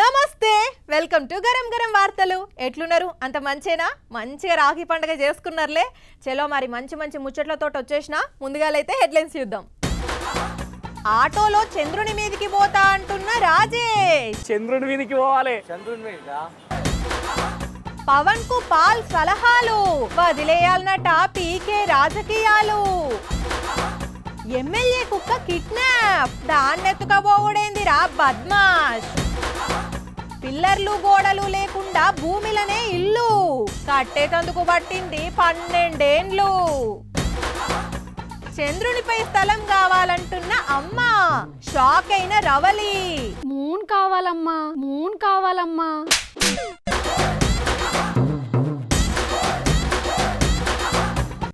నమస్తే welcome to garam garam వార్తలు ఎట్లున్నారు అంత మంచేనా మంచిగా రాఖీ పండగ చేసుకున్నారులే చలో మరి మంచి మంచి ముచ్చట్లతో వచ్చేసిన ముందుగాలైతే హెడ్లైన్స్ చూద్దాం ఆటోలో చంద్రుని మీదికి పోతా అంటున్న రాజేష్ చంద్రుని మీదికి పోవాలి చంద్రుని మీద పవన్ కు పాల్ సలహాలు వదిలేయాలన్న టాపీకే రాజకీయాలు ఎమ్మెల్యే కుక్క కిడ్నాప్ దాన్నెత్తుకపోవడేందిరా బద్మాష్ పిల్లర్లు గోడలు లేకుండా భూమిలనే ఇల్లు కట్టేటందుకు పట్టింది పన్నెండేండ్లు చంద్రునిపై స్థలం కావాలంటున్న అమ్మ షాక్ అయిన రవలి మూన్ కావాలమ్మా మూన్ కావాలమ్మా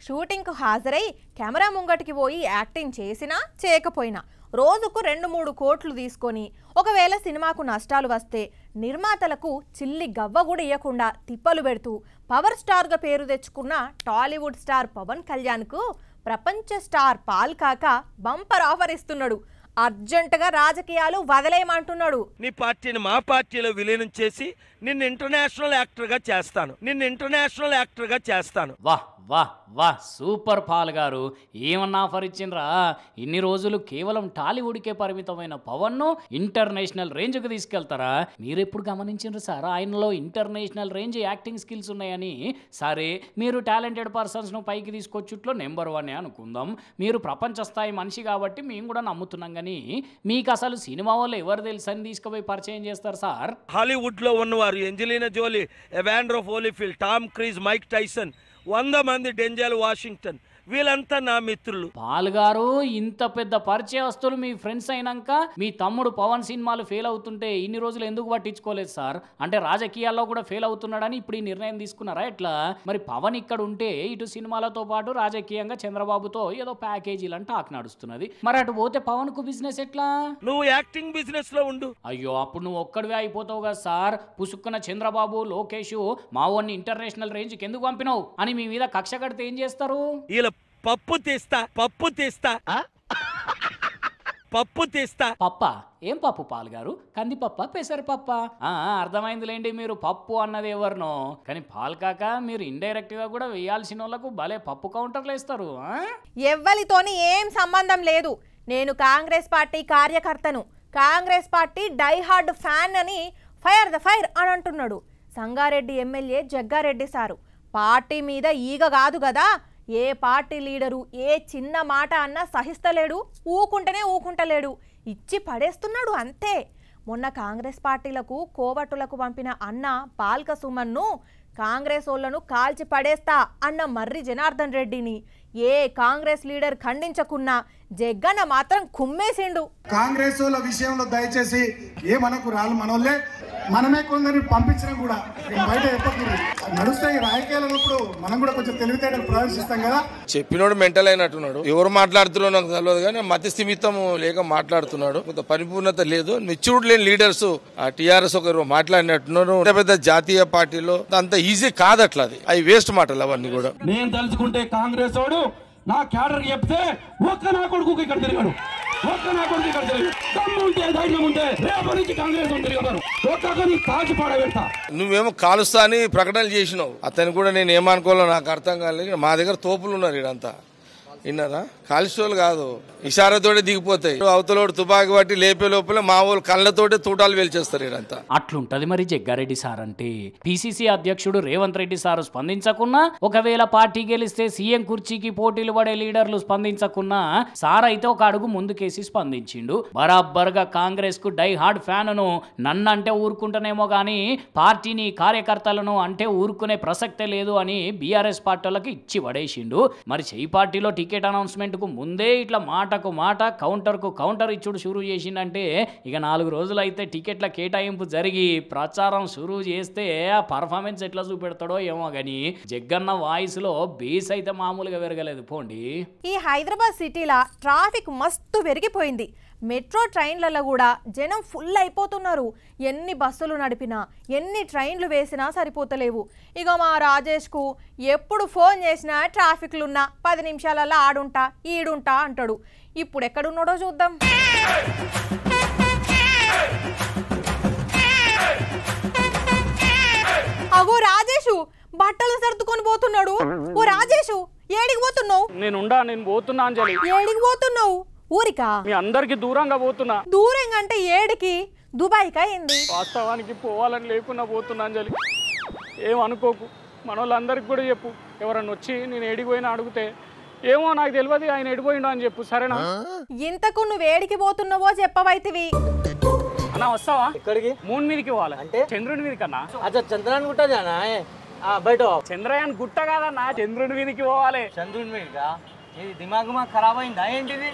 షూటింగ్కు హాజరై కెమెరా ముంగటికి పోయి యాక్టింగ్ చేసినా చేయకపోయినా రోజుకు రెండు మూడు కోట్లు తీసుకొని ఒకవేళ సినిమాకు నష్టాలు వస్తే నిర్మాతలకు చిల్లి గవ్వ కూడా ఇవ్వకుండా తిప్పలు పెడుతూ పవర్ స్టార్గా పేరు తెచ్చుకున్న టాలీవుడ్ స్టార్ పవన్ కళ్యాణ్కు ప్రపంచ స్టార్ పాల్ కాక బంపర్ ఆఫర్ ఇస్తున్నాడు అర్జెంటుగా రాజకీయాలు వదిలేయమంటున్నాడు నీ పార్టీని మా పార్టీలో విలీనం చేసి నిన్ను ఇంటర్నేషనల్ యాక్టర్గా చేస్తాను నిన్ను ఇంటర్నేషనల్ యాక్టర్గా చేస్తాను వా వా వా సూపర్ పాల్ గారు ఏమన్నా ఆఫర్ ఇచ్చిండ్రా ఇన్ని రోజులు కేవలం టాలీవుడ్కే పరిమితమైన పవన్ను ఇంటర్నేషనల్ రేంజ్కి తీసుకెళ్తారా మీరెప్పుడు గమనించిండ్రు సార్ ఆయనలో ఇంటర్నేషనల్ రేంజ్ యాక్టింగ్ స్కిల్స్ ఉన్నాయని సరే మీరు టాలెంటెడ్ పర్సన్స్ను పైకి తీసుకొచ్చుట్లో నెంబర్ వన్ అనుకుందాం మీరు ప్రపంచ స్థాయి మనిషి కాబట్టి మేము కూడా నమ్ముతున్నాం కానీ మీకు అసలు సినిమా వాళ్ళు ఎవరు అని తీసుకుపోయి పరిచయం చేస్తారు సార్ హాలీవుడ్లో ఉన్న వారు ఎంజలీనా జోలీ ఎవాండ్రో ఫోలిఫీల్ టామ్ క్రీజ్ మైక్ టైసన్ వంద మంది డెంజల్ వాషింగ్టన్ వీళ్ళంతా నా మిత్రులు పాల్ గారు ఇంత పెద్ద పరిచయ వస్తువులు మీ ఫ్రెండ్స్ అయినాక మీ తమ్ముడు పవన్ సినిమాలు ఫెయిల్ అవుతుంటే ఇన్ని రోజులు ఎందుకు పట్టించుకోలేదు సార్ అంటే రాజకీయాల్లో కూడా ఫెయిల్ అవుతున్నాడని ఇప్పుడు ఈ నిర్ణయం తీసుకున్నారా ఎట్లా మరి పవన్ ఇక్కడ ఉంటే ఇటు సినిమాలతో పాటు రాజకీయంగా చంద్రబాబుతో ఏదో ప్యాకేజీలు అంటే ఆకు నడుస్తున్నది మరి అటు పోతే పవన్ కు బిజినెస్ ఎట్లా నువ్వు యాక్టింగ్ బిజినెస్ లో ఉండు అయ్యో అప్పుడు నువ్వు ఒక్కడివే అయిపోతావు కదా సార్ పుసుక్కున చంద్రబాబు లోకేష్ మావోని ఇంటర్నేషనల్ రేంజ్ కి ఎందుకు పంపినావు అని మీ మీద కక్ష కడితే ఏం చేస్తారు వీళ్ళ పప్పు తీస్తా పప్పు తీస్తా పప్పు తీస్తా పప్ప ఏం పప్పు పాలు గారు పెసరి పప్ప అర్థమైందిలేండి మీరు పప్పు అన్నది ఎవరినో కానీ పాలు కాక మీరు ఇండైరెక్ట్ గా కూడా వేయాల్సిన వాళ్ళకు భలే పప్పు కౌంటర్లు వేస్తారు ఎవ్వలితోని ఏం సంబంధం లేదు నేను కాంగ్రెస్ పార్టీ కార్యకర్తను కాంగ్రెస్ పార్టీ డైహార్డ్ ఫ్యాన్ అని ఫైర్ ద ఫైర్ అని అంటున్నాడు Sangareddy MLA Jaggareddy sir party మీద ఈగ కాదు కదా ఏ పార్టీ లీడరు ఏ చిన్న మాట అన్నా సహిస్తలేడు ఊకుంటేనే ఊకుంటలేడు ఇచ్చి పడేస్తున్నాడు అంతే మొన్న కాంగ్రెస్ పార్టీలకు కోవట్టులకు పంపిన అన్న పాల్క సుమన్ను కాంగ్రెస్ వాళ్లను కాల్చి పడేస్తా అన్న మర్రి జనార్దన్ రెడ్డిని ఏ కాంగ్రెస్ లీడర్ ఖండించకున్నా జగ్గన్న మాత్రం కుమ్మేసిండు కాంగ్రెస్ విషయంలో దయచేసి ఏ మనకు రాళ్ళు మనోళ్ళే మనమే కొందరిని పంపించడం కూడా బయట నడుస్తాయి రాజకీయాలు మనం కూడా కొంచెం తెలివితేటలు ప్రదర్శిస్తాం కదా చెప్పినోడు మెంటల్ అయినట్టున్నాడు ఎవరు మాట్లాడుతున్నారో నాకు తెలియదు కానీ మతి స్థిమితం లేక మాట్లాడుతున్నాడు కొంత పరిపూర్ణత లేదు మెచ్యూర్డ్ లేని లీడర్స్ ఆ టీఆర్ఎస్ ఒకరు మాట్లాడినట్టున్నారు పెద్ద పెద్ద జాతీయ పార్టీలో అంత ఈజీ కాదట్లా అది అవి వేస్ట్ మాటలు అవన్నీ కూడా నేను తలుచుకుంటే కాంగ్రెస్ వాడు నా క్యాడర్ చెప్తే ఒక్క నా కొడుకు ఇక్కడ తిరిగాడు ఒక్క నా కొడుకు ఇక్కడ తిరిగాడు ఉంటే ధైర్యం ఉంటే రేపటి నుంచి కాంగ్రెస్ తిరిగారు ఒక్కొక్కరిని కాల్చి పాడబెడతా నువ్వేమో కాలుస్తా అని ప్రకటనలు చేసినావు అతను కూడా నేను ఏమనుకోవాలో నాకు అర్థం కాలేదు మా దగ్గర తోపులు ఉన్నారు ఇడంతా విన్నారా కాల్షోలు కాదు ఇషారతోటే దిగిపోతాయి అవతలోడు తుపాకి పట్టి లేపే లోపల మా వాళ్ళు కళ్ళతోటే తూటాలు వేల్చేస్తారు ఇదంతా అట్లుంటది మరి జగ్గారెడ్డి సార్ అంటే పిసిసి అధ్యక్షుడు రేవంత్ రెడ్డి సార్ స్పందించకున్నా ఒకవేళ పార్టీ గెలిస్తే సీఎం కుర్చీకి పోటీలు పడే లీడర్లు స్పందించకున్నా సార్ అయితే ఒక అడుగు ముందుకేసి స్పందించిండు బరాబర్గా కాంగ్రెస్ కు డై హార్డ్ ఫ్యాన్ ను నన్నంటే ఊరుకుంటనేమో కానీ పార్టీని కార్యకర్తలను అంటే ఊరుకునే ప్రసక్తే లేదు అని బీఆర్ఎస్ పార్టీలకు ఇచ్చి పడేసిండు మరి చెయ్యి పార్టీలో టికెట్ టికెట్ అనౌన్స్మెంట్కు ముందే ఇట్లా మాటకు మాట కౌంటర్కు కౌంటర్ ఇచ్చుడు షురూ చేసిందంటే ఇక నాలుగు రోజులైతే టికెట్ల కేటాయింపు జరిగి ప్రచారం షురూ చేస్తే ఆ పర్ఫార్మెన్స్ ఎట్లా చూపెడతాడో ఏమో కానీ జగ్గన్న వాయిస్లో బేస్ అయితే మామూలుగా పెరగలేదు పోండి ఈ హైదరాబాద్ సిటీలో ట్రాఫిక్ మస్తు పెరిగిపోయింది మెట్రో ట్రైన్లలో కూడా జనం ఫుల్ అయిపోతున్నారు ఎన్ని బస్సులు నడిపినా ఎన్ని ట్రైన్లు వేసినా సరిపోతలేవు ఇక మా రాజేష్కు ఎప్పుడు ఫోన్ చేసినా ట్రాఫిక్లున్నా పది నిమిషాలలో ఆడుంటా ఈడుంటా అంటాడు ఇప్పుడు ఎక్కడున్నాడో చూద్దాం అగో రాజేషు బట్టలు సర్దుకొని పోతున్నాడు ఓ రాజేషు ఏడికి పోతున్నావు నేను నేను పోతున్నా ఏడికి పోతున్నావు ఊరికా మీ అందరికి దూరంగా పోతున్నా దూరంగా అంటే ఏడికి దుబాయ్కి అయింది వాస్తవానికి పోవాలని లేకుండా పోతున్నా అంజలి ఏం అనుకోకు మన వాళ్ళందరికి కూడా చెప్పు ఎవరన్నా వచ్చి నేను ఏడిపోయినా అడిగితే ఏమో నాకు తెలియదు ఆయన ఎడిపోయిండు అని చెప్పు సరేనా ఇంతకు నువ్వు ఏడికి పోతున్నావో చెప్పవైతివి అన్న వస్తావా ఇక్కడికి మూన్ మీదకి పోవాలి అంటే చంద్రుని మీదకి అన్నా అచ్చా చంద్రాన్ని గుట్టదేనా బయట చంద్రయాన్ గుట్ట కాదన్నా చంద్రుని మీదకి పోవాలి చంద్రుని మీదకా ఏది దిమాగ్ మా ఖరాబ్ అయిందా ఏంటిది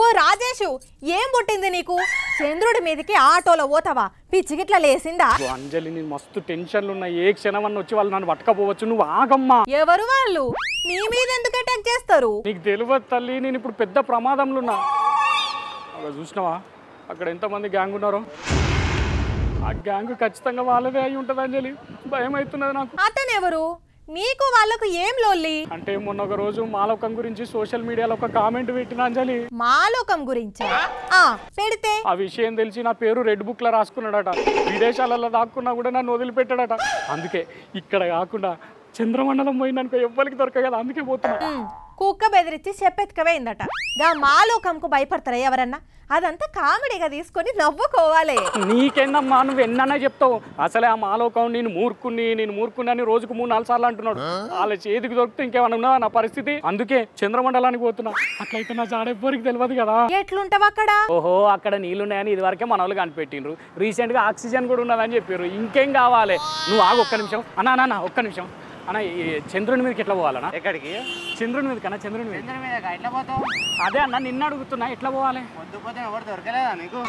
ఓ రాజేషు ఏం పుట్టింది నీకు చంద్రుడి మీదకి ఆటోలో పోతావా పిచ్చిగిట్లా లేసిందా అంజలి నేను మస్తు టెన్షన్లు ఉన్నాయి ఏ క్షణం అన్న వచ్చి వాళ్ళు నన్ను పట్టకపోవచ్చు నువ్వు ఆగమ్మా ఎవరు వాళ్ళు నీ మీద ఎందుకు అటాక్ చేస్తారు నీకు తెలువ తల్లి నేను ఇప్పుడు పెద్ద ప్రమాదంలో ఉన్నా చూసినావా అక్కడ ఎంతమంది గ్యాంగ్ ఉన్నారు ఆ గ్యాంగ్ ఖచ్చితంగా వాళ్ళదే అయి ఉంటది చెప్పి భయం అవుతున్నది నాకు అతను ఎవరు నీకు వాళ్ళకు ఏం లోల్లి అంటే మొన్న ఒక రోజు మాలోకం గురించి సోషల్ మీడియాలో ఒక కామెంట్ పెట్టిన అంజలి మాలోకం గురించి పెడితే ఆ విషయం తెలిసి నా పేరు రెడ్ బుక్ లో రాసుకున్నాడట విదేశాలలో దాక్కున్నా కూడా నన్ను వదిలిపెట్టాడట అందుకే ఇక్కడ కాకుండా చంద్రమండలం పోయిందనుకో ఎవ్వరికి కదా అందుకే పోతున్నా కుక్క బెదిరించి చెప్పెత్తుకవేయిందట గా మాలోకంకు భయపడతారా ఎవరన్నా అదంతా కామెడీగా తీసుకొని నవ్వుకోవాలి నీకేందమ్మా నువ్వు ఎన్న చెప్తావు అసలే ఆ మాలోకం నేను మూర్ఖుని నేను మూర్ఖుని అని రోజుకు మూడు నాలుగు సార్లు అంటున్నాడు వాళ్ళ చేతికి దొరికితే ఇంకేమైనా ఉన్నా నా పరిస్థితి అందుకే చంద్రమండలానికి పోతున్నా అట్లయితే నా జాడ ఎవ్వరికి తెలియదు కదా ఎట్లుంటావు అక్కడ ఓహో అక్కడ ఉన్నాయని ఇది వరకే మన వాళ్ళు కనిపెట్టిండ్రు రీసెంట్ గా ఆక్సిజన్ కూడా ఉన్నదని చెప్పారు ఇంకేం కావాలి నువ్వు ఆగు ఒక్క నిమిషం అన్నా ఒక్క నిమిషం అన్న చంద్రుని మీదకి ఎట్లా పోవాలన్నా ఎక్కడికి చంద్రుని మీదకి అన్న చంద్రుని మీద చంద్రుని మీద ఎట్లా పోతావు అదే అన్న నిన్ను అడుగుతున్నా ఎట్లా పోవాలి పొద్దుపోతే ఎవరు దొరకలేదా నీకు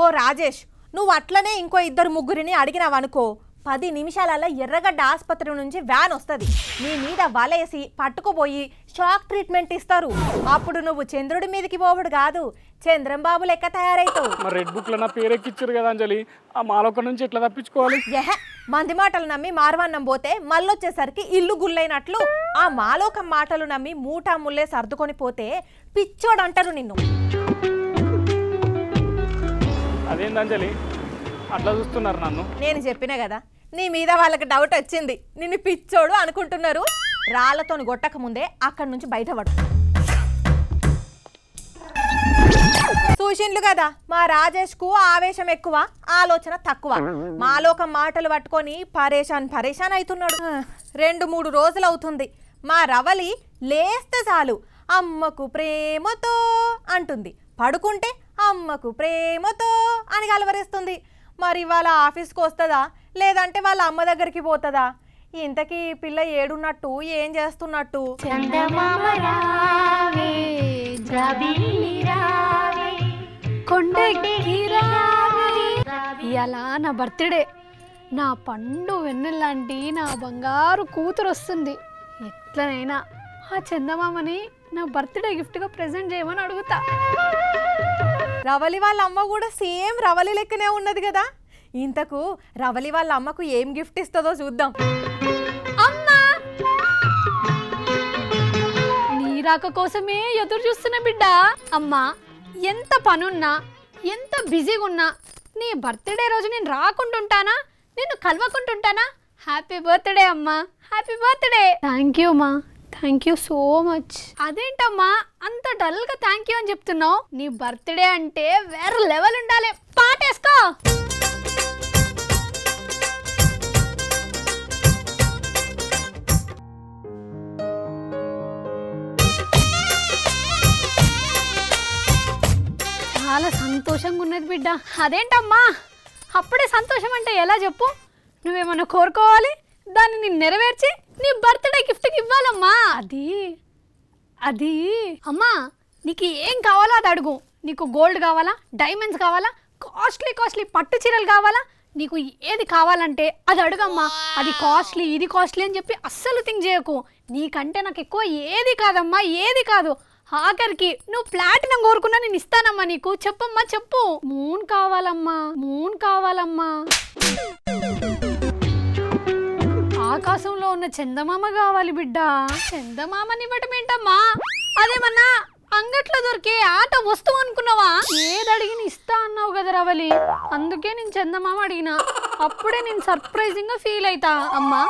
ఓ రాజేష్ నువ్వు అట్లనే ఇంకో ఇద్దరు ముగ్గురిని అడిగినావనుకో పది నిమిషాలలో ఎర్రగడ్డ ఆసుపత్రి నుంచి వ్యాన్ వస్తుంది నీ మీద వలేసి పట్టుకుపోయి షాక్ ట్రీట్మెంట్ ఇస్తారు అప్పుడు నువ్వు చంద్రుడి మీదకి పోవుడు కాదు చంద్రం బాబు లెక్క తయారైతావు రెడ్ బుక్ లో నా పేరెక్కిచ్చారు కదా అంజలి ఆ మాలొక్క నుంచి ఎట్లా తప్పించుకోవాలి మంది మాటలు నమ్మి మార్వాన్నం పోతే మళ్ళొచ్చేసరికి ఇల్లు గుల్లైనట్లు ఆ మాలోక మాటలు నమ్మి మూటా ముల్లే సర్దుకొని పోతే పిచ్చోడంటారు నిన్ను అదేందంజలి అట్లా చూస్తున్నారు నన్ను నేను చెప్పినా కదా నీ మీద వాళ్ళకి డౌట్ వచ్చింది నిన్ను పిచ్చోడు అనుకుంటున్నారు రాళ్లతో గొట్టక ముందే అక్కడి నుంచి బయటపడు చూసిండ్లు కదా మా రాజేష్ కు ఆవేశం ఎక్కువ ఆలోచన తక్కువ మాలోక మాటలు పట్టుకొని పరేషాన్ పరేషాన్ అవుతున్నాడు రెండు మూడు రోజులు అవుతుంది మా రవలి లేస్తే చాలు అమ్మకు ప్రేమతో అంటుంది పడుకుంటే అమ్మకు ప్రేమతో అని గలవరిస్తుంది మరి ఇవాళ ఆఫీస్కి వస్తుందా లేదంటే వాళ్ళ అమ్మ దగ్గరికి పోతుందా ఇంతకీ పిల్ల ఏడున్నట్టు ఏం చేస్తున్నట్టు ఇలా నా బర్త్డే నా పండు వెన్నెలాంటి నా బంగారు కూతురు వస్తుంది ఎట్లనైనా ఆ చందమామని నా బర్త్డే గిఫ్ట్గా ప్రెజెంట్ చేయమని అడుగుతా రవలి వాళ్ళ అమ్మ కూడా సేమ్ రవలి లెక్కనే ఉన్నది కదా ఇంతకు రవలి వాళ్ళ అమ్మకు ఏం గిఫ్ట్ ఇస్తుందో చూద్దాం నీ రాక కోసమే ఎదురు చూస్తున్న బిడ్డ అమ్మా ఎంత పనున్నా ఎంత బిజీగా ఉన్నా నీ బర్త్డే రోజు నేను రాకుంటుంటానా నేను కలవకుంటుంటానా హ్యాపీ బర్త్డే అమ్మా హ్యాపీ బర్త్డే థ్యాంక్ యూ అమ్మా థ్యాంక్ యూ సో మచ్ అదేంటమ్మా అంత డల్గా థ్యాంక్ యూ అని చెప్తున్నావు నీ బర్త్డే అంటే వేరే లెవెల్ ఉండాలి పాటేసుకో సంతోషంగా ఉన్నది బిడ్డ అదేంటమ్మా అప్పుడే సంతోషం అంటే ఎలా చెప్పు నువ్వేమన్నా కోరుకోవాలి దాన్ని నేను నెరవేర్చి నీ బర్త్డే గిఫ్ట్కి ఇవ్వాలమ్మా అది అది అమ్మా నీకు ఏం కావాలో అది అడుగు నీకు గోల్డ్ కావాలా డైమండ్స్ కావాలా కాస్ట్లీ కాస్ట్లీ పట్టు చీరలు కావాలా నీకు ఏది కావాలంటే అది అడుగమ్మా అది కాస్ట్లీ ఇది కాస్ట్లీ అని చెప్పి అస్సలు థింక్ చేయకు నీకంటే నాకు ఎక్కువ ఏది కాదమ్మా ఏది కాదు ఆఖరికి నువ్వు ప్లాటినం కోరుకున్నా నేను ఇస్తానమ్మా నీకు చెప్పమ్మా చెప్పు మూన్ కావాలమ్మా మూన్ కావాలమ్మా ఆకాశంలో ఉన్న చందమామ కావాలి బిడ్డ చందమామనివ్వటం ఏంటమ్మా అదేమన్నా అంగట్లో దొరికే ఆట వస్తువు అనుకున్నావా ఏది అడిగిన ఇస్తా అన్నావు కదా రవలి అందుకే నేను చందమామ అడిగిన అప్పుడే నేను గా ఫీల్ అవుతా అమ్మా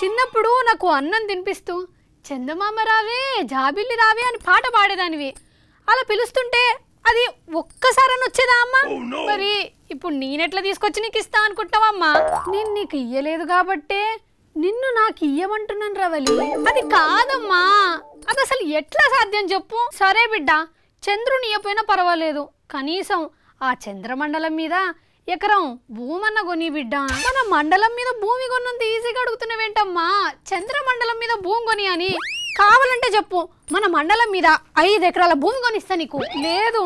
చిన్నప్పుడు నాకు అన్నం తినిపిస్తూ చందమామ రావే జాబిల్లి రావే అని పాట పాడేదానివి అలా పిలుస్తుంటే అది ఒక్కసారని వచ్చేదా అమ్మా oh, మరి ఇప్పుడు నేనెట్లా తీసుకొచ్చి నీకు ఇస్తా అనుకుంటావమ్మా నేను నీకు ఇయ్యలేదు కాబట్టే నిన్ను నాకు ఇయ్యమంటున్నాను రవలి అది కాదమ్మా అది అసలు ఎట్లా సాధ్యం చెప్పు సరే బిడ్డ చంద్రుని ఇయ్యపోయినా పర్వాలేదు కనీసం ఆ చంద్రమండలం మీద ఎకరం భూమన్న కొని బిడ్డ మన మండలం మీద భూమి కొన్నంత ఈజీగా అడుగుతున్నావేంటమ్మా చంద్రమండలం మీద భూమి కొని అని కావాలంటే చెప్పు మన మండలం మీద ఐదు ఎకరాల భూమి కొనిస్తా నీకు లేదు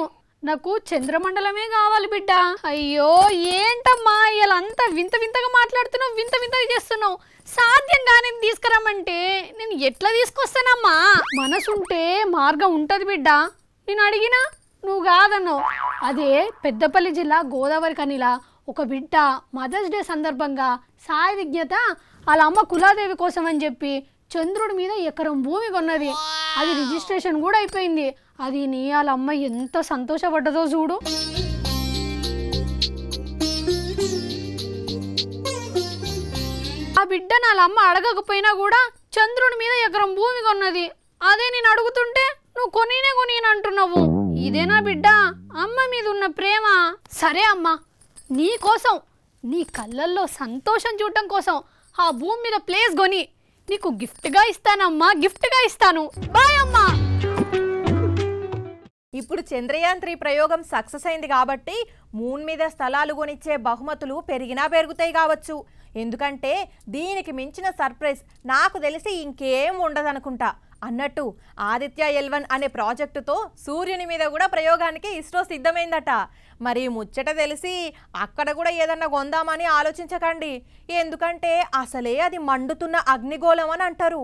నాకు చంద్రమండలమే కావాలి బిడ్డ అయ్యో ఏంటమ్మా ఇలా అంతా వింత వింతగా మాట్లాడుతున్నావు వింత వింతగా చేస్తున్నావు సాధ్యంగా నేను తీసుకురామంటే నేను ఎట్లా తీసుకొస్తానమ్మా మనసుంటే మార్గం ఉంటుంది బిడ్డ నేను అడిగినా నువ్వు కాదన్నావు అదే పెద్దపల్లి జిల్లా గోదావరి కనిల ఒక బిడ్డ మదర్స్ డే సందర్భంగా సాయి విజ్ఞత వాళ్ళ అమ్మ కులాదేవి కోసం అని చెప్పి చంద్రుడి మీద ఎకరం భూమి కొన్నది అది రిజిస్ట్రేషన్ కూడా అయిపోయింది అది నీ వాళ్ళ అమ్మ ఎంత సంతోషపడ్డదో చూడు ఆ బిడ్డ నా అమ్మ అడగకపోయినా కూడా చంద్రుడి మీద ఎకరం భూమి కొన్నది అదే నేను అడుగుతుంటే నువ్వు కొనినే కొని అంటున్నావు ఇదేనా బిడ్డ అమ్మ మీద ఉన్న ప్రేమ సరే అమ్మ నీ కోసం నీ కళ్ళల్లో సంతోషం చూడటం కోసం ఆ భూమి మీద ప్లేస్ కొని నీకు గిఫ్ట్గా ఇస్తానమ్మా గిఫ్ట్గా ఇస్తాను బాయ్ అమ్మా ఇప్పుడు చంద్రయాన్ త్రీ ప్రయోగం సక్సెస్ అయింది కాబట్టి మూన్ మీద స్థలాలు కొనిచ్చే బహుమతులు పెరిగినా పెరుగుతాయి కావచ్చు ఎందుకంటే దీనికి మించిన సర్ప్రైజ్ నాకు తెలిసి ఇంకేం ఉండదనుకుంటా అన్నట్టు ఆదిత్య ఎల్వన్ అనే ప్రాజెక్టుతో సూర్యుని మీద కూడా ప్రయోగానికి ఇస్రో సిద్ధమైందట మరి ముచ్చట తెలిసి అక్కడ కూడా ఏదన్నా కొందామని ఆలోచించకండి ఎందుకంటే అసలే అది మండుతున్న అగ్నిగోళం అని అంటారు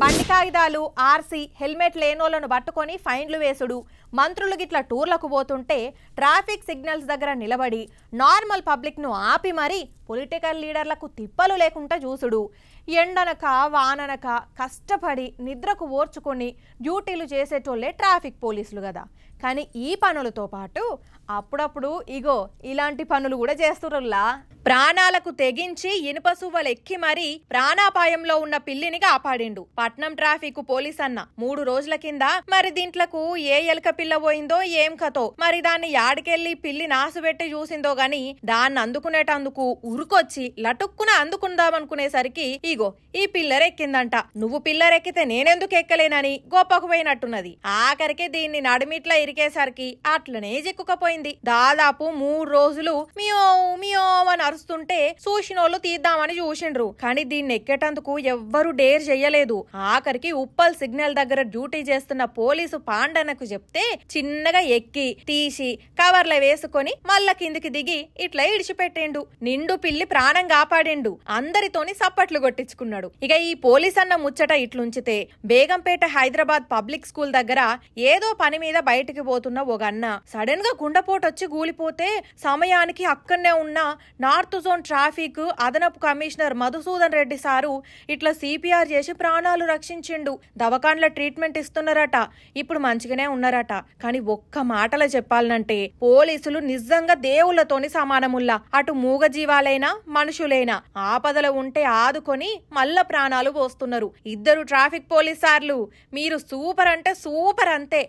బండి కాగితాలు ఆర్సీ హెల్మెట్ లేనోళ్లను పట్టుకొని ఫైన్లు వేసుడు మంత్రులు గిట్ల టూర్లకు పోతుంటే ట్రాఫిక్ సిగ్నల్స్ దగ్గర నిలబడి నార్మల్ పబ్లిక్ను ఆపి మరీ పొలిటికల్ లీడర్లకు తిప్పలు లేకుండా చూసుడు ఎండనక వాననక కష్టపడి నిద్రకు ఓర్చుకొని డ్యూటీలు చేసేటోళ్ళే ట్రాఫిక్ పోలీసులు కదా కానీ ఈ పనులతో పాటు అప్పుడప్పుడు ఇగో ఇలాంటి పనులు కూడా చేస్తురులా ప్రాణాలకు తెగించి ఇనుప ఎక్కి మరీ ప్రాణాపాయంలో ఉన్న పిల్లిని కాపాడిండు పట్నం ట్రాఫిక్ పోలీస్ అన్న మూడు రోజుల కింద మరి దీంట్లకు ఏ ఎలక పిల్ల పోయిందో ఏం కథో మరి దాన్ని యాడికెళ్లి పిల్లి నాసుబెట్టి చూసిందో గాని దాన్ని అందుకునేటందుకు ఉరుకొచ్చి లటుక్కున అందుకుందామనుకునేసరికి ఇగో ఈ పిల్లరెక్కిందంట నువ్వు పిల్లరెక్కితే నేనెందుకు ఎక్కలేనని గొప్పకు పోయినట్టున్నది ఆఖరికి దీన్ని నడిమిట్ల తిరిగేసరికి అట్లనే జిక్కుకపోయింది దాదాపు మూడు రోజులు మియో మియో అని అరుస్తుంటే సూచినోళ్ళు తీద్దామని చూసిండ్రు కానీ దీన్ని ఎక్కేటందుకు ఎవ్వరూ డేర్ చెయ్యలేదు ఆఖరికి ఉప్పల్ సిగ్నల్ దగ్గర డ్యూటీ చేస్తున్న పోలీసు పాండనకు చెప్తే చిన్నగా ఎక్కి తీసి కవర్ల వేసుకొని మళ్ళ కిందికి దిగి ఇట్లా ఇడిచిపెట్టిండు నిండు పిల్లి ప్రాణం కాపాడిండు అందరితోని సప్పట్లు కొట్టించుకున్నాడు ఇక ఈ పోలీస్ అన్న ముచ్చట ఇట్లుంచితే బేగంపేట హైదరాబాద్ పబ్లిక్ స్కూల్ దగ్గర ఏదో పని మీద బయటకు పనికి పోతున్న ఒక అన్న సడన్ గా గుండెపోటు వచ్చి కూలిపోతే సమయానికి అక్కడనే ఉన్న నార్త్ జోన్ ట్రాఫిక్ అదనపు కమిషనర్ మధుసూదన్ రెడ్డి సారు ఇట్లా సిపిఆర్ చేసి ప్రాణాలు రక్షించిండు దవకాండ్ల ట్రీట్మెంట్ ఇస్తున్నారట ఇప్పుడు మంచిగానే ఉన్నారట కానీ ఒక్క మాటల చెప్పాలంటే పోలీసులు నిజంగా దేవుళ్లతోని సమానముల్లా అటు మూగ జీవాలైనా మనుషులైనా ఆపదలో ఉంటే ఆదుకొని మల్ల ప్రాణాలు పోస్తున్నారు ఇద్దరు ట్రాఫిక్ పోలీసార్లు మీరు సూపర్ అంటే సూపర్ అంతే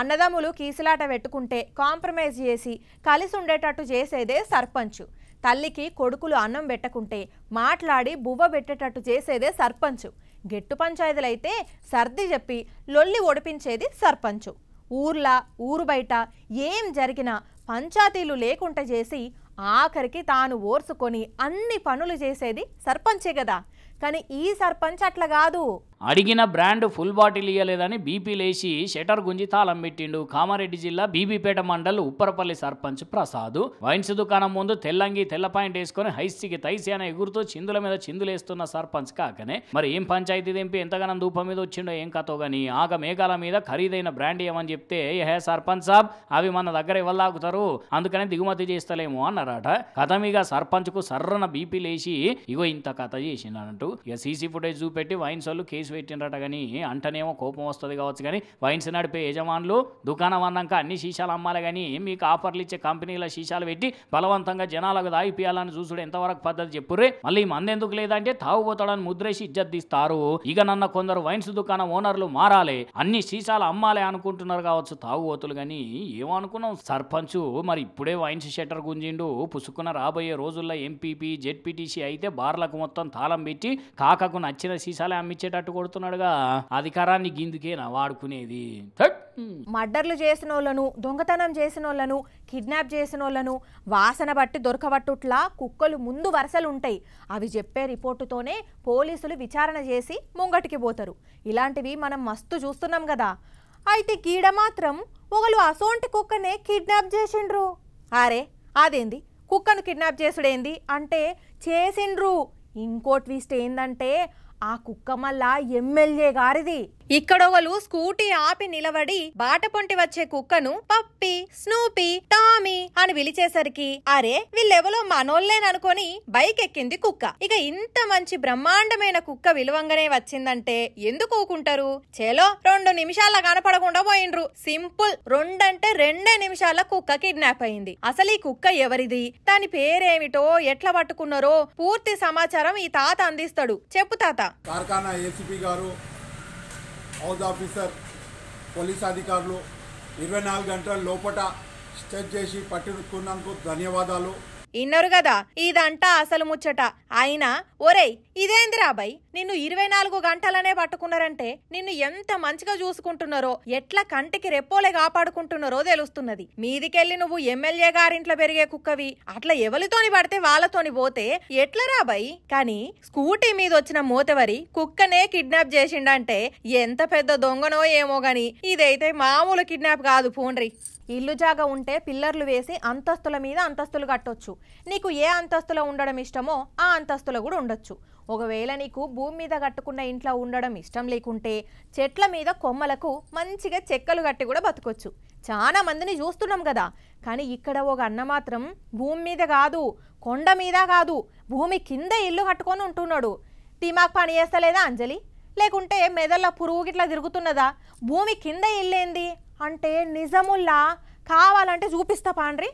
అన్నదమ్ములు కీసులాట పెట్టుకుంటే కాంప్రమైజ్ చేసి కలిసి ఉండేటట్టు చేసేదే సర్పంచ్ తల్లికి కొడుకులు అన్నం పెట్టకుంటే మాట్లాడి బువ్వ పెట్టేటట్టు చేసేదే సర్పంచ్ గెట్టు పంచాయతీలైతే సర్ది చెప్పి లొల్లి ఒడిపించేది సర్పంచ్ ఊర్ల ఊరు బయట ఏం జరిగినా పంచాయతీలు లేకుండా చేసి ఆఖరికి తాను ఓర్చుకొని అన్ని పనులు చేసేది సర్పంచే కదా కానీ ఈ సర్పంచ్ అట్లా కాదు అడిగిన బ్రాండ్ ఫుల్ బాటిల్ ఇయ్యలేదని బీపీ లేచి షటర్ గుంజి తాళం పెట్టిండు కామారెడ్డి జిల్లా బీబీపేట మండల్ ఉప్పరపల్లి సర్పంచ్ ప్రసాద్ వైన్స్ దుకాణం ముందు తెల్లంగి తెల్ల పాయింట్ వేసుకొని హైస్తికి తైసి అనే ఎగురుతూ చిందుల మీద చిందులేస్తున్న సర్పంచ్ కాకనే మరి ఏం పంచాయతీ దింపి ఎంతగానం ధూపం మీద వచ్చిండో ఏం కథో గాని ఆగ మేఘాల మీద ఖరీదైన బ్రాండ్ ఏమని చెప్తే హే సర్పంచ్ సాబ్ అవి మన దగ్గర ఇవ్వలాగుతారు అందుకనే దిగుమతి చేస్తలేము అన్నారట కథ మీద సర్పంచ్ కు సర్రన బీపీ లేచి ఇగో ఇంత కథ చేసిందంటూ ఇక సీసీ ఫుటేజ్ చూపెట్టి వైన్స్ వాళ్ళు కేసు చేసి పెట్టినరట కానీ అంటనేమో కోపం వస్తుంది కావచ్చు కానీ వైన్స్ నడిపే యజమానులు దుకాణం అన్నాక అన్ని సీసాలు అమ్మాలి కానీ మీకు ఆఫర్లు ఇచ్చే కంపెనీల సీసాలు పెట్టి బలవంతంగా జనాలకు దాగిపియాలని చూసుడు ఎంతవరకు పద్ధతి చెప్పురే మళ్ళీ మందెందుకు లేదంటే తాగుపోతాడని ముద్రేసి ఇజ్జద్దిస్తారు ఇక నన్న కొందరు వైన్స్ దుకాణం ఓనర్లు మారాలి అన్ని సీసాలు అమ్మాలి అనుకుంటున్నారు కావచ్చు తాగుబోతులు కానీ ఏమనుకున్నాం సర్పంచ్ మరి ఇప్పుడే వైన్స్ షెటర్ గుంజిండు పుసుకున్న రాబోయే రోజుల్లో ఎంపీపీ జెడ్పీటీసీ అయితే బార్లకు మొత్తం తాళం పెట్టి కాకకు నచ్చిన సీసాలే అమ్మించేటట్టు కొడుతున్నాడుగా అధికారాన్ని గిందుకేనా వాడుకునేది మర్డర్లు చేసిన వాళ్ళను దొంగతనం చేసిన వాళ్ళను కిడ్నాప్ చేసిన వాళ్ళను వాసన బట్టి దొరకబట్టుట్లా కుక్కలు ముందు వరుసలు ఉంటాయి అవి చెప్పే రిపోర్టుతోనే పోలీసులు విచారణ చేసి ముంగటికి పోతారు ఇలాంటివి మనం మస్తు చూస్తున్నాం కదా అయితే గీడ మాత్రం ఒకళ్ళు అసోంటి కుక్కనే కిడ్నాప్ చేసిండ్రు అరే అదేంది కుక్కను కిడ్నాప్ చేసుడేంది అంటే చేసిండ్రు ఇంకో ట్విస్ట్ ఏంటంటే ఆ కుక్కమల్ల ఎమ్మెల్యే గారిది ఇక్కడొగలు స్కూటీ ఆపి నిలబడి బాటపొంటి వచ్చే కుక్కను పప్పి స్నూపి టామీ అని పిలిచేసరికి అరే వీళ్ళెవలో మనోళ్లేననుకొని బైక్ ఎక్కింది కుక్క ఇక ఇంత మంచి బ్రహ్మాండమైన కుక్క విలువంగానే వచ్చిందంటే ఎందుకు ఊకుంటారు చేలో రెండు నిమిషాల కనపడకుండా పోయిండ్రు సింపుల్ రెండంటే రెండే నిమిషాల కుక్క కిడ్నాప్ అయింది అసలు ఈ కుక్క ఎవరిది దాని పేరేమిటో ఎట్లా పట్టుకున్నారో పూర్తి సమాచారం ఈ తాత అందిస్తాడు చెప్పు తాత కార్ఖానా ఏసీపీ గారు హౌజ్ ఆఫీసర్ పోలీస్ అధికారులు ఇరవై నాలుగు గంటల లోపల స్టెచ్ చేసి పట్టుకున్నందుకు ధన్యవాదాలు ఇన్నరు కదా ఇదంటా అసలు ముచ్చట అయినా ఒరేయ్ ఇదేందిరా బాయ్ నిన్ను ఇరవై నాలుగు గంటలనే పట్టుకున్నారంటే నిన్ను ఎంత మంచిగా చూసుకుంటున్నారో ఎట్లా కంటికి రెప్పోలే కాపాడుకుంటున్నారో తెలుస్తున్నది మీదికెళ్ళి నువ్వు ఎమ్మెల్యే గారింట్లో పెరిగే కుక్కవి అట్లా ఎవరితోని పడితే వాళ్ళతోని పోతే ఎట్లా బై కానీ స్కూటీ మీద వచ్చిన మోతవరి కుక్కనే కిడ్నాప్ చేసిండంటే ఎంత పెద్ద దొంగనో ఏమో గాని ఇదైతే మామూలు కిడ్నాప్ కాదు పోండ్రి ఇల్లు జాగా ఉంటే పిల్లర్లు వేసి అంతస్తుల మీద అంతస్తులు కట్టొచ్చు నీకు ఏ అంతస్తులో ఉండడం ఇష్టమో ఆ అంతస్తులో కూడా ఉండొచ్చు ఒకవేళ నీకు భూమి మీద కట్టుకున్న ఇంట్లో ఉండడం ఇష్టం లేకుంటే చెట్ల మీద కొమ్మలకు మంచిగా చెక్కలు కట్టి కూడా బతకొచ్చు చాలా మందిని చూస్తున్నాం కదా కానీ ఇక్కడ ఒక అన్న మాత్రం భూమి మీద కాదు కొండ మీద కాదు భూమి కింద ఇల్లు కట్టుకొని ఉంటున్నాడు దిమాగ్ పని చేస్తలేదా అంజలి లేకుంటే మెదళ్ళ పురుగు ఇట్లా తిరుగుతున్నదా భూమి కింద ఇల్లేంది అంటే నిజముల్లా కావాలంటే చూపిస్తా పాండ్రి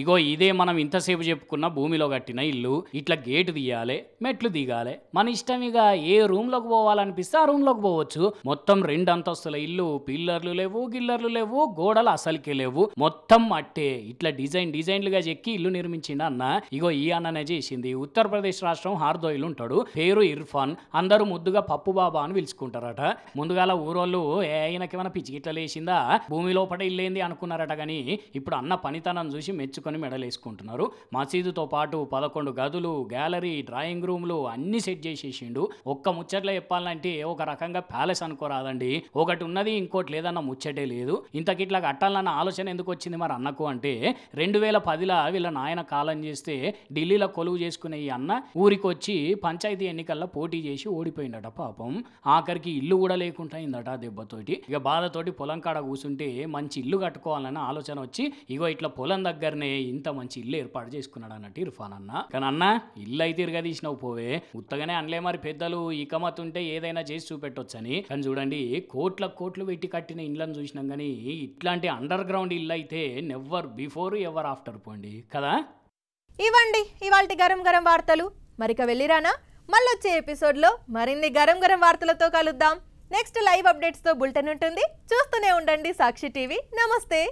ఇగో ఇదే మనం ఇంతసేపు చెప్పుకున్న భూమిలో కట్టిన ఇల్లు ఇట్లా గేటు దియాలే మెట్లు దిగాలే మన ఇష్టం ఇక ఏ రూమ్లోకి పోవాలనిపిస్తే ఆ రూమ్లోకి పోవచ్చు మొత్తం రెండు అంతస్తుల ఇల్లు పిల్లర్లు లేవు గిల్లర్లు లేవు గోడలు అసలుకే లేవు మొత్తం అట్టే ఇట్లా డిజైన్ డిజైన్లుగా చెక్కి ఇల్లు నిర్మించింది అన్న ఇగో ఈ అన్ననే చేసింది ఉత్తరప్రదేశ్ రాష్ట్రం హార్దోయిల్ ఉంటాడు పేరు ఇర్ఫాన్ అందరూ ముద్దుగా పప్పు బాబా అని పిలుచుకుంటారట ముందుగాల ఊరోళ్ళు ఏ ఆయనకేమైనా పిచ్చిగిట్ల లేచిందా భూమి లోపల ఇల్లేంది అనుకున్నారట కానీ ఇప్పుడు అన్న పనితనం చూసి మెచ్చు మెడల్ వేసుకుంటున్నారు మసీదుతో పాటు పదకొండు గదులు గ్యాలరీ డ్రాయింగ్ రూమ్లు అన్ని సెట్ చేసేసిండు ఒక్క ముచ్చట్లో చెప్పాలంటే ఒక రకంగా ప్యాలెస్ అనుకోరాదండి ఒకటి ఉన్నది ఇంకోటి లేదన్న ముచ్చటే లేదు ఇంతకిట్లా కట్టాలన్న ఆలోచన ఎందుకు వచ్చింది మరి అన్నకు అంటే రెండు వేల పదిలో వీళ్ళ నాయన కాలం చేస్తే ఢిల్లీలో కొలువు చేసుకునే ఈ అన్న ఊరికి వచ్చి పంచాయతీ ఎన్నికల్లో పోటీ చేసి ఓడిపోయిందట పాపం ఆఖరికి ఇల్లు కూడా లేకుండా అయిందట దెబ్బతోటి ఇక బాధతోటి పొలం కాడ కూర్చుంటే మంచి ఇల్లు కట్టుకోవాలన్న ఆలోచన వచ్చి ఇగో ఇట్లా పొలం దగ్గరనే ఇంత మంచి ఇల్లు ఏర్పాటు చేసుకున్నాడు అన్నట్టు ఇర్ఫాన్ అన్న కానీ అన్న ఇల్లు అయితే ఇరగా తీసినావు పోవే ఉత్తగానే అనలే మరి పెద్దలు ఇకమత్ ఉంటే ఏదైనా చేసి చూపెట్టొచ్చని కానీ చూడండి కోట్ల కోట్లు పెట్టి కట్టిన ఇండ్లను చూసినాం కానీ ఇట్లాంటి అండర్ గ్రౌండ్ ఇల్లు అయితే నెవర్ బిఫోర్ ఎవర్ ఆఫ్టర్ పోండి కదా ఇవ్వండి ఇవాళ గరం గరం వార్తలు మరిక వెళ్ళిరానా వచ్చే ఎపిసోడ్లో మరిన్ని గరం గరం వార్తలతో కలుద్దాం నెక్స్ట్ లైవ్ అప్డేట్స్తో బుల్టెన్ ఉంటుంది చూస్తూనే ఉండండి సాక్షి టీవీ నమస్తే